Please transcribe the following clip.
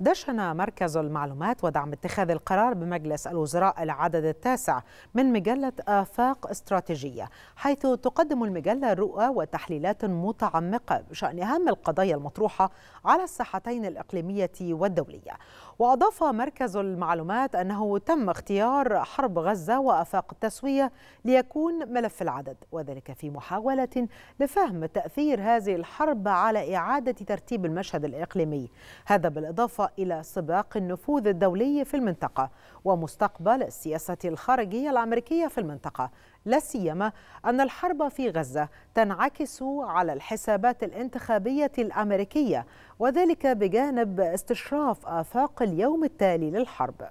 دشن مركز المعلومات ودعم اتخاذ القرار بمجلس الوزراء العدد التاسع من مجلة آفاق استراتيجية حيث تقدم المجلة رؤى وتحليلات متعمقة بشأن أهم القضايا المطروحة على الساحتين الإقليمية والدولية وأضاف مركز المعلومات أنه تم اختيار حرب غزة وآفاق التسوية ليكون ملف العدد وذلك في محاولة لفهم تأثير هذه الحرب على إعادة ترتيب المشهد الإقليمي هذا بالإضافة إلى سباق النفوذ الدولي في المنطقة ومستقبل السياسة الخارجية الأمريكية في المنطقة لا سيما أن الحرب في غزة تنعكس على الحسابات الانتخابية الأمريكية وذلك بجانب استشراف آفاق اليوم التالي للحرب